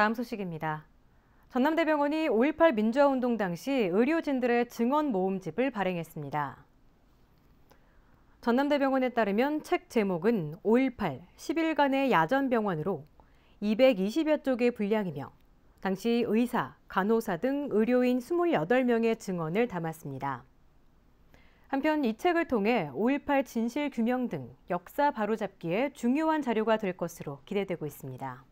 다음 소식입니다. 전남대병원이 5.18 민주화운동 당시 의료진들의 증언 모음집을 발행했습니다. 전남대병원에 따르면 책 제목은 5.18 10일간의 야전병원으로 220여 쪽의 분량이며 당시 의사, 간호사 등 의료인 28명의 증언을 담았습니다. 한편 이 책을 통해 5.18 진실 규명 등 역사 바로잡기에 중요한 자료가 될 것으로 기대되고 있습니다.